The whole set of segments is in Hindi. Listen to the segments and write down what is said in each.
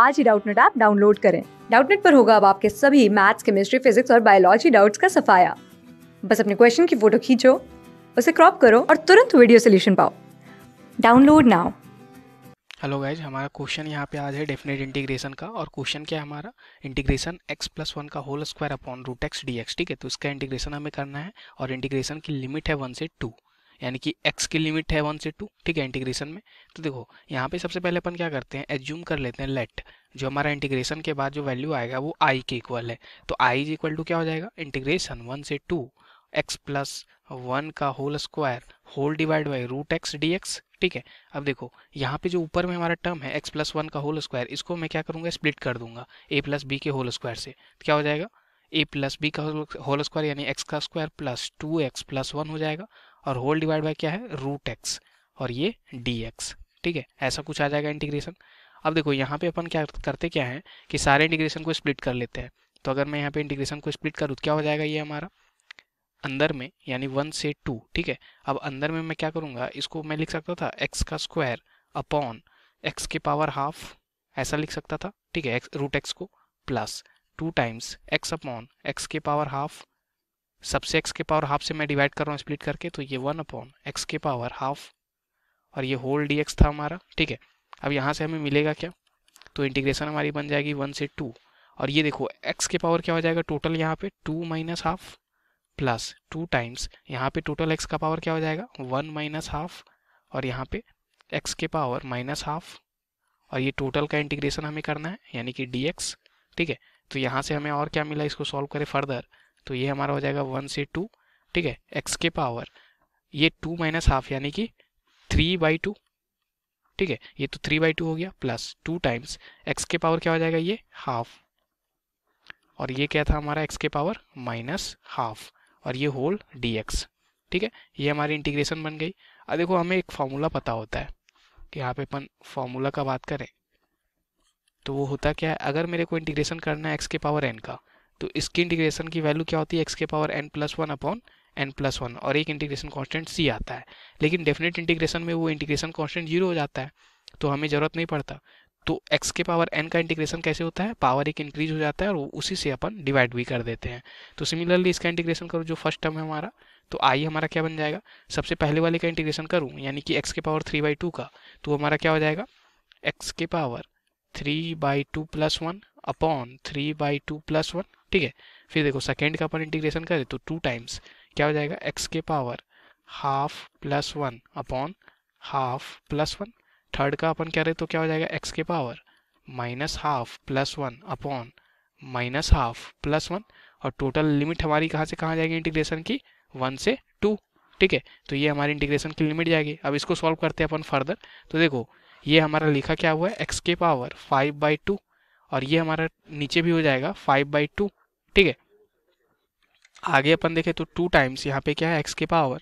आज ही डाउटनेट ऐप डाउनलोड करें डाउटनेट पर होगा अब आपके सभी मैथ्स केमिस्ट्री फिजिक्स और बायोलॉजी डाउट्स का सफाया बस अपने क्वेश्चन की फोटो खींचो उसे क्रॉप करो और तुरंत वीडियो सोल्यूशन पाओ डाउनलोड नाउ हेलो गाइज हमारा क्वेश्चन यहाँ पे आज है डेफिनेट इंटीग्रेशन का और क्वेश्चन क्या है हमारा इंटीग्रेशन एक्स प्लस वन का whole square upon root x d x ठीक है तो इसका इंटीग्रेशन हमें करना है और इंटीग्रेशन की लिमिट है वन से टू यानी कि एक्स की लिमिट है वन से टू ठीक है इंटीग्रेशन में तो देखो यहाँ पे सबसे पहले अपन क्या करते हैं एज्यूम कर लेते हैं लेट जो हमारा इंटीग्रेशन के बाद जो वैल्यू आएगा वो आई के इक्वल है तो आई इज इक्वल टू क्या हो जाएगा इंटीग्रेशन वन से टू एक्स प्लस वन का whole square whole divide by root x d x ठीक है अब देखो यहाँ पे जो ऊपर में हमारा टर्म है एक्स प्लस वन का होल स्क्वायर इसको मैं क्या करूँगा स्प्लिट कर दूंगा ए प्लस बी के होल स्क्वायर से तो क्या हो जाएगा ए प्लस बी का होल स्क्वायर यानी एक्स का square plus two x plus one हो जाएगा और होल डिवाइड बाय क्या है रूट एक्स और ये डी एक्स ठीक है ऐसा कुछ आ जाएगा इंटीग्रेशन अब देखो यहाँ पे अपन क्या करते क्या है कि सारे इंटीग्रेशन को स्प्लिट कर लेते हैं तो अगर मैं यहाँ पे इंटीग्रेशन को स्प्लिट करूँ तो क्या हो जाएगा ये हमारा अंदर में यानी वन से टू ठीक है अब अंदर में मैं क्या करूँगा इसको मैं लिख सकता था एक्स का स्क्वायर अपॉन एक्स के पावर हाफ ऐसा लिख सकता था ठीक है एक्स रूट एक्स को plus two times x upon x के पावर हाफ सबसे एक्स के पावर हाफ से मैं डिवाइड कर रहा हूँ स्प्लिट करके तो ये वन अपॉन एक्स के पावर हाफ और ये होल डी एक्स था हमारा ठीक है अब यहाँ से हमें मिलेगा क्या तो इंटीग्रेशन हमारी बन जाएगी वन से टू और ये देखो एक्स के पावर क्या हो जाएगा टोटल यहाँ पे two minus half plus two times यहाँ पे टोटल एक्स का पावर क्या हो जाएगा वन माइनस हाफ और यहाँ पे एक्स के पावर माइनस हाफ और ये टोटल का इंटीग्रेशन हमें करना है यानी कि डी ठीक है तो यहाँ से हमें और क्या मिला इसको सॉल्व करें फर्दर तो ये हमारा हो जाएगा वन से टू ठीक है एक्स के पावर ये टू माइनस हाफ यानी कि थ्री बाई टू ठीक है ये तो थ्री बाई टू हो गया प्लस टू टाइम्स एक्स के पावर क्या हो जाएगा ये हाफ और ये क्या था हमारा एक्स के पावर माइनस हाफ और ये होल डी एक्स ठीक है ये हमारी इंटीग्रेशन बन गई अब देखो हमें एक फार्मूला पता होता है कि यहाँ पे अपन फार्मूला का बात करें तो वो होता क्या है अगर मेरे को इंटीग्रेशन करना है एक्स के पावर एन का तो इसकी इंटीग्रेशन की वैल्यू क्या होती है एक्स के power n plus one upon n plus one और एक इंटीग्रेशन कांस्टेंट सी आता है लेकिन डेफिनेट इंटीग्रेशन में वो इंटीग्रेशन कांस्टेंट जीरो हो जाता है तो हमें ज़रूरत नहीं पड़ता तो एक्स के पावर एन का इंटीग्रेशन कैसे होता है पावर एक इंक्रीज हो जाता है और उसी से अपन डिवाइड भी कर देते हैं तो सिमिलरली इसका इंटीग्रेशन करो जो फर्स्ट टर्म है हमारा तो आई हमारा क्या बन जाएगा सबसे पहले वाले का इंटीग्रेशन करूँ यानी कि एक्स के पावर थ्री बाई टू का तो हमारा क्या हो जाएगा एक्स के power three by two plus one upon three by two plus one ठीक है फिर देखो सेकेंड का अपन इंटीग्रेशन करें तो टू टाइम्स क्या हो जाएगा एक्स के power half plus one upon half plus one third का अपन कह रहे तो क्या हो जाएगा एक्स के power minus half plus one upon minus half plus one और टोटल लिमिट हमारी कहाँ से कहाँ जाएगी इंटीग्रेशन की वन से टू ठीक है तो ये हमारी इंटीग्रेशन की लिमिट जाएगी अब इसको सॉल्व करते हैं अपन फर्दर तो देखो ये हमारा लिखा क्या हुआ है एक्स के पावर फाइव बाई टू और ये हमारा नीचे भी हो जाएगा फाइव बाई टू ठीक है आगे अपन देखें तो टू टाइम्स यहाँ पे क्या है एक्स के पावर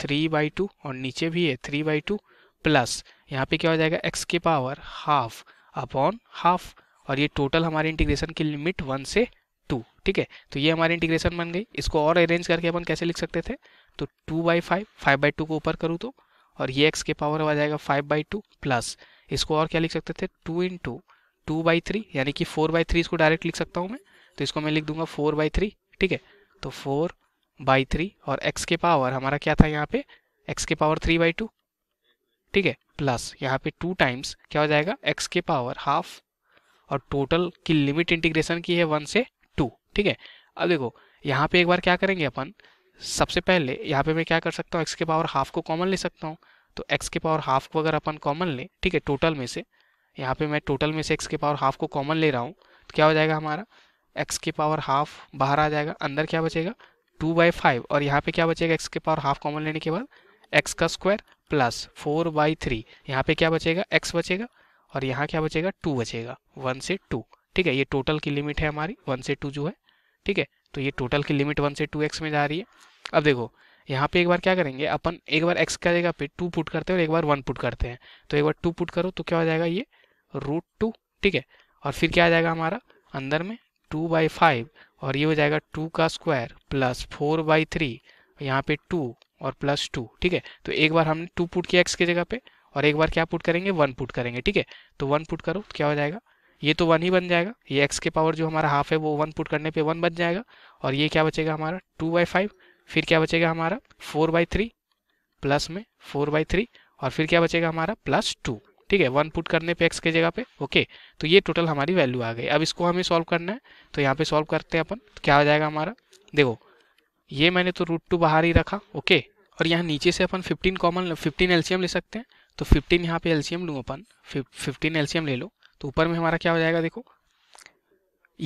थ्री बाई टू और नीचे भी है थ्री बाई टू प्लस यहाँ पे क्या हो जाएगा एक्स के पावर हाफ अपॉन हाफ और ये टोटल हमारे इंटीग्रेशन की लिमिट वन से टू ठीक है तो ये हमारी इंटीग्रेशन बन गई इसको और अरेंज करके अपन कैसे लिख सकते थे तो two by five five by two को ऊपर करूँ तो और ये एक्स के पावर आ जाएगा फाइव बाई टू प्लस इसको और क्या लिख सकते थे two into two by three यानी कि फोर बाई थ्री इसको डायरेक्ट लिख सकता हूँ मैं तो इसको मैं लिख दूंगा फोर बाई थ्री ठीक है तो फोर बाई थ्री और एक्स के पावर हमारा क्या था यहाँ पे एक्स के पावर थ्री बाई टू ठीक है प्लस यहाँ पे टू टाइम्स क्या हो जाएगा एक्स के पावर हाफ और टोटल की लिमिट इंटीग्रेशन की है वन से टू ठीक है अब देखो यहाँ पे एक बार क्या करेंगे अपन सबसे पहले यहाँ पे मैं क्या कर सकता हूँ एक्स के पावर हाफ को कॉमन ले सकता हूँ तो एक्स के पावर हाफ को अगर अपन कॉमन ले ठीक है टोटल में से यहाँ पे मैं टोटल में से एक्स के पावर हाफ को कॉमन ले रहा हूँ तो क्या हो जाएगा हमारा एक्स के पावर हाफ बाहर आ जाएगा अंदर क्या बचेगा टू बाई फाइव और यहाँ पे क्या बचेगा एक्स के पावर हाफ कॉमन लेने के बाद एक्स का square plus four by three यहाँ पे क्या बचेगा एक्स बचेगा और यहाँ क्या बचेगा टू बचेगा वन से टू ठीक है ये टोटल की लिमिट है हमारी वन से टू जो है ठीक है तो ये टोटल की लिमिट वन से टू एक्स में जा रही है अब देखो यहाँ पे एक बार क्या करेंगे अपन एक बार एक्स का जगह पे टू पुट करते हैं और एक बार वन पुट करते हैं तो एक बार टू पुट करो तो क्या हो जाएगा ये रूट टू ठीक है और फिर क्या आ जाएगा हमारा अंदर में टू बाई फाइव और ये हो जाएगा टू का square plus four by three यहाँ पे टू और प्लस टू ठीक है तो एक बार हमने टू पुट किया एक्स की जगह पे और एक बार क्या पुट करेंगे वन पुट करेंगे ठीक है तो वन पुट करो क्या हो जाएगा ये तो वन ही बन जाएगा ये एक्स के पावर जो हमारा हाफ है वो वन पुट करने पे वन बन जाएगा और ये क्या बचेगा हमारा टू बाई फाइव फिर क्या बचेगा हमारा फोर बाई थ्री प्लस में फोर बाई थ्री और फिर क्या बचेगा हमारा प्लस टू ठीक है वन पुट करने पे एक्स के जगह पे ओके तो ये टोटल हमारी वैल्यू आ गई अब इसको हमें सॉल्व करना है तो यहाँ पे सॉल्व करते हैं अपन तो क्या हो जाएगा हमारा देखो ये मैंने तो रूट टू बाहर ही रखा ओके और यहाँ नीचे से अपन फिफ्टीन कॉमन फिफ्टीन एल्शियम ले सकते हैं तो फिफ्टीन यहाँ पे एल्शियम लूँ अपन फिफ्टीन एल्शियम ले लो तो ऊपर में हमारा क्या हो जाएगा देखो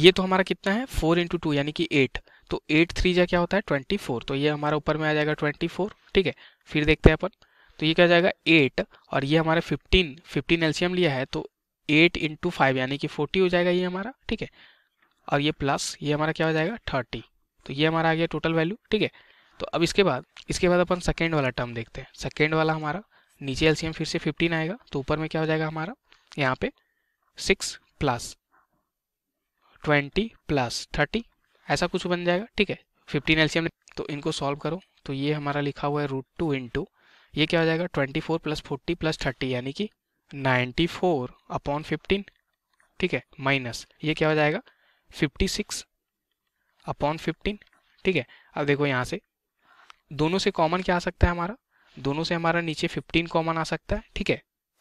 ये तो हमारा कितना है फोर इंटू टू यानी कि एट तो एट थ्री जा क्या होता है ट्वेंटी फोर तो ये हमारा ऊपर में आ जाएगा ट्वेंटी फोर ठीक है फिर देखते हैं अपन तो ये क्या जाएगा एट और ये हमारा फिफ्टीन फिफ्टीन एल्शियम लिया है तो एट इंटू फाइव यानी कि फोर्टी हो जाएगा ये हमारा ठीक है और ये प्लस ये हमारा क्या हो जाएगा थर्टी तो ये हमारा आ गया टोटल वैल्यू ठीक है तो अब इसके बाद इसके बाद अपन सेकेंड वाला टर्म देखते हैं सेकेंड वाला हमारा नीचे एल्सियम फिर से फिफ्टीन आएगा तो ऊपर में क्या हो जाएगा हमारा यहाँ पे six plus twenty plus thirty ऐसा कुछ बन जाएगा ठीक है फिफ्टीन एल्सियम तो इनको सॉल्व करो तो ये हमारा लिखा हुआ है रूट टू इंटू ये क्या हो जाएगा twenty four plus forty plus thirty यानी कि नाइन्टी फोर अपॉन फिफ्टीन ठीक है माइनस ये क्या हो जाएगा फिफ्टी सिक्स अपॉन फिफ्टीन ठीक है अब देखो यहाँ से दोनों से कॉमन क्या आ सकता है हमारा दोनों से हमारा नीचे फिफ्टीन कॉमन आ सकता है ठीक है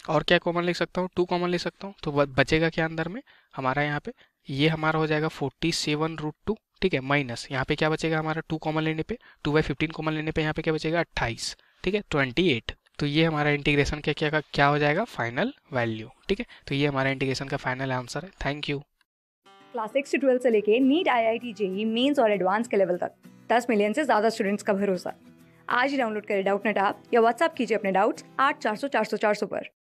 और क्या कॉमन लिख सकता हूँ टू कॉमन लिख सकता हूँ तो बचेगा क्या अंदर में हमारा यहाँ पे ये हमारा हो जाएगा फोर्टी सेवन रूट टू ठीक है माइनस यहाँ पे क्या बचेगा हमारा टू कॉमन लेने पे टू बाई फिफ्टीन कॉमन लेने पे यहाँ पे क्या बचेगा अट्ठाईस ठीक है ट्वेंटी एट तो ये हमारा इंटीग्रेशन क्या क्या क्या हो जाएगा फाइनल वैल्यू ठीक है तो ये हमारा इंटीग्रेशन का फाइनल आंसर है थैंक यू क्लास सिक्स से ट्वेल्थ से लेके NEET I I T JEE Mains और एडवांस के लेवल तक दस मिलियन से ज़्यादा स्टूडेंट्स का भरोसा आज ही डाउनलोड करें डाउट नेट आप या व्हाट्सअप कीजिए अपने डाउट्स आठ चार सौ चार सौ चार सौ पर